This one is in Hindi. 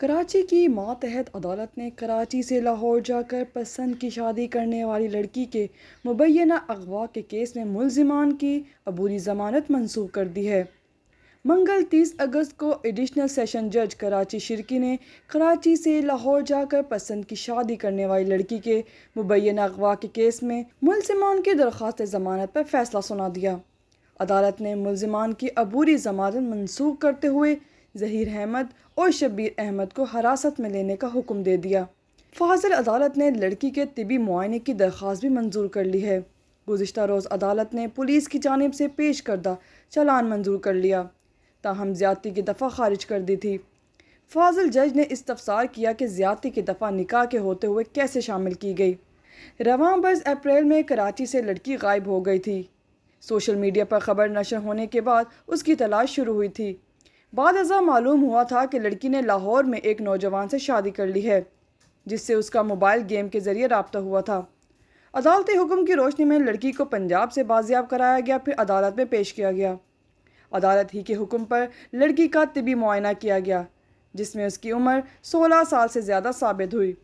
कराची की मातहत अदालत ने कराची से लाहौर जाकर पसंद की शादी करने वाली लड़की के मुबैना अगवा के केस में मुलजमान की अबूरी जमानत मंसूख कर दी है मंगल 30 अगस्त को एडिशनल सेशन जज कराची शिरकी ने कराची से लाहौर जाकर पसंद की शादी करने वाली लड़की के मुबैना अगवा के केस में मुलजमान की दरख्वास्त जमानत पर फैसला सुना दिया अदालत ने मुलजमान की अबूरी जमानत मनसूख करते हुए ज़हीर अहमद और शबीर अहमद को हरासत में लेने का हुक्म दे दिया फाजिल अदालत ने लड़की के तिबी मुआयने की दरख्वास्त भी मंजूर कर ली है गुजशत रोज़ अदालत ने पुलिस की जानब से पेश करदा चलान मंजूर कर लिया ताहम ज्यादती की दफ़ा खारिज कर दी थी फाजिल जज ने इस्तफसार किया कि ज्यादती की दफ़ा निकाह के होते हुए कैसे शामिल की गई रवान बर्ज अप्रैल में कराची से लड़की गायब हो गई थी सोशल मीडिया पर खबर नशर होने के बाद उसकी तलाश शुरू हुई थी बाद ऐसा मालूम हुआ था कि लड़की ने लाहौर में एक नौजवान से शादी कर ली है जिससे उसका मोबाइल गेम के ज़रिए रबता हुआ था अदालती हुक्म की रोशनी में लड़की को पंजाब से बाजियाब कराया गया फिर अदालत में पेश किया गया अदालत ही के हुक्म पर लड़की का तबी मुआयना किया गया जिसमें उसकी उम्र 16 साल से ज़्यादा साबित हुई